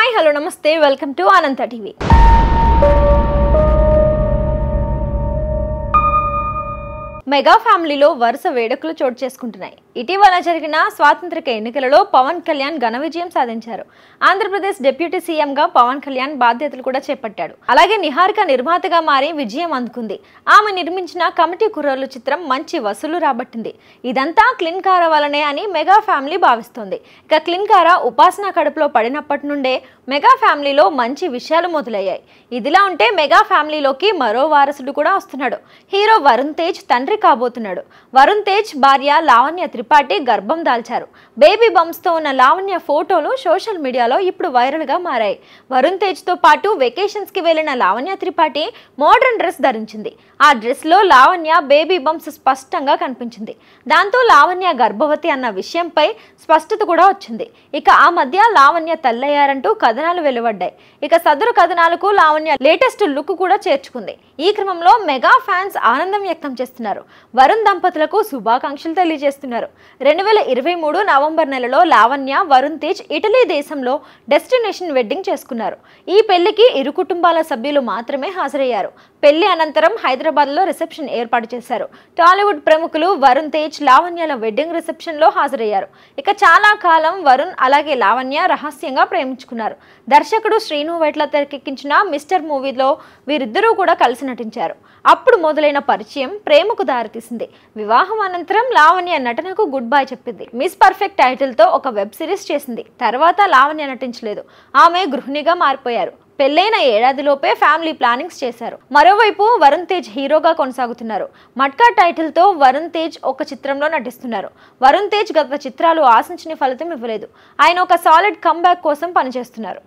hi hello నమస్తే welcome to Ananda TV mega ఫ్యామిలీలో వరుస వేడుకలు చోటు చేసుకుంటున్నాయి ఇటీవల జరిగిన స్వాతంత్రిక ఎన్నికలలో పవన్ కళ్యాణ్ ఘన విజయం సాధించారు ఆంధ్రప్రదేశ్ డిప్యూటీ సీఎంగా పవన్ కళ్యాణ్ బాధ్యతలు కూడా చేపట్టాడు అలాగే నిహారిక నిర్మాతగా మారి విజయం అందుకుంది ఆమె నిర్మించిన కమిటీ కుర్రలు చిత్రం మంచి వసూలు రాబట్టింది ఇదంతా క్లిన్ కార వలనే అని మెగా ఫ్యామిలీ భావిస్తోంది ఇక క్లిన్ కార ఉపాసన కడుపులో పడినప్పటి నుండే మెగా ఫ్యామిలీలో మంచి విషయాలు మొదలయ్యాయి ఇదిలా ఉంటే మెగా ఫ్యామిలీలోకి మరో వారసుడు కూడా వస్తున్నాడు హీరో వరుణ్ తేజ్ తండ్రి కాబోతున్నాడు వరుణ్ తేజ్ భార్య లావణ్య త్రిపాఠి గర్భం దాల్చారు బేబీ బంప్స్తో ఉన్న లావణ్య ఫోటోలు సోషల్ మీడియాలో ఇప్పుడు వైరల్గా మారాయి వరుణ్ తేజ్తో పాటు వెకేషన్స్కి వెళ్లిన లావణ్య త్రిపాఠి మోడర్న్ డ్రెస్ ధరించింది ఆ డ్రెస్లో లావణ్య బేబీ బంప్స్ స్పష్టంగా కనిపించింది దాంతో లావణ్య గర్భవతి అన్న విషయంపై స్పష్టత కూడా వచ్చింది ఇక ఆ మధ్య లావణ్య తల్లయ్యారంటూ కథనాలు వెలువడ్డాయి ఇక సదరు కథనాలకు లావణ్య లేటెస్ట్ లుక్ కూడా చేర్చుకుంది ఈ క్రమంలో మెగా ఫ్యాన్స్ ఆనందం వ్యక్తం చేస్తున్నారు వరుణ్ దంపతులకు శుభాకాంక్షలు తెలియజేస్తున్నారు రెండు వేల ఇరవై మూడు నవంబర్ నెలలో లావణ్య వరుణ్ తేజ్ ఇటలీ దేశంలో డెస్టినేషన్ వెడ్డింగ్ చేసుకున్నారు ఈ పెళ్లికి ఇరు కుటుంబాల సభ్యులు మాత్రమే హాజరయ్యారు పెళ్లి అనంతరం హైదరాబాద్లో రిసెప్షన్ ఏర్పాటు చేశారు టాలీవుడ్ ప్రముఖులు వరుణ్ తేజ్ లావణ్యల వెడ్డింగ్ రిసెప్షన్లో హాజరయ్యారు ఇక చాలా కాలం వరుణ్ అలాగే లావణ్య రహస్యంగా ప్రేమించుకున్నారు దర్శకుడు శ్రీను వైట్ల తెరకెక్కించిన మిస్టర్ మూవీలో వీరిద్దరూ కూడా కలిసి నటించారు అప్పుడు మొదలైన పరిచయం ప్రేమకు దారితీసింది వివాహం అనంతరం లావణ్య నటనకు గుడ్ బై చెప్పింది మిస్ పర్ఫెక్ట్ టైటిల్తో ఒక వెబ్ సిరీస్ చేసింది తర్వాత లావణ్య నటించలేదు ఆమె గృహిణిగా మారిపోయారు పెళ్లైన ఏడాదిలోపే ఫ్యామిలీ ప్లానింగ్స్ చేశారు మరోవైపు వరుణ్ తేజ్ హీరోగా కొనసాగుతున్నారు మట్కా టైటిల్తో వరుణ్ తేజ్ ఒక చిత్రంలో నటిస్తున్నారు వరుణ్ తేజ్ గత చిత్రాలు ఆశించిన ఫలితం ఇవ్వలేదు ఆయన ఒక సాలిడ్ కమ్బ్యాక్ కోసం పనిచేస్తున్నారు